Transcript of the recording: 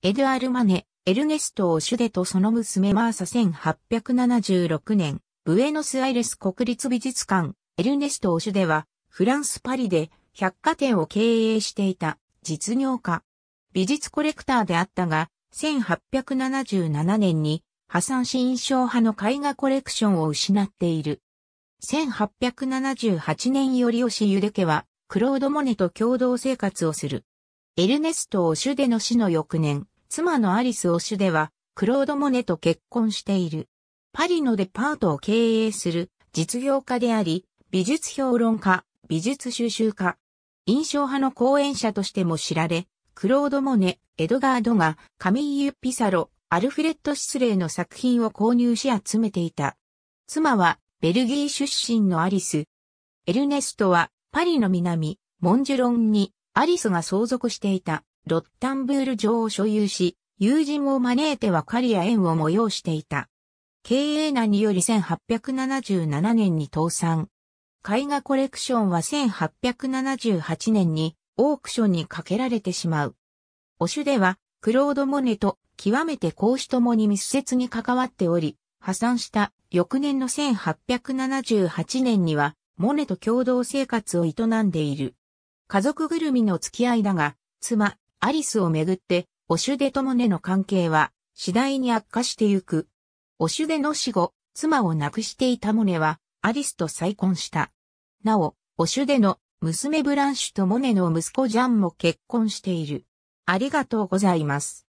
エドアル・マネ、エルネスト・オシュデとその娘マーサ1876年、ブエノスアイレス国立美術館、エルネスト・オシュデは、フランス・パリで百貨店を経営していた実業家。美術コレクターであったが、1877年に破産新象派の絵画コレクションを失っている。1878年より吉ゆで家は、クロード・モネと共同生活をする。エルネスト・オシュデの死の翌年、妻のアリス・オシュでは、クロード・モネと結婚している。パリのデパートを経営する実業家であり、美術評論家、美術収集家、印象派の講演者としても知られ、クロード・モネ、エドガードがカミーユ・ピサロ、アルフレッド・シスレーの作品を購入し集めていた。妻はベルギー出身のアリス。エルネストはパリの南、モンジュロンにアリスが相続していたロッタンブール城を所有し、友人を招いては狩りや縁を催していた。経営難により1877年に倒産。絵画コレクションは1878年にオークションにかけられてしまう。オシュでは、クロード・モネと極めて公私ともに密接に関わっており、破産した翌年の1878年には、モネと共同生活を営んでいる。家族ぐるみの付き合いだが、妻、アリスをめぐって、オシュデとモネの関係は次第に悪化してゆく。オシュデの死後、妻を亡くしていたモネは、アリスと再婚した。なお、オシュデの娘ブランシュとモネの息子ジャンも結婚している。ありがとうございます。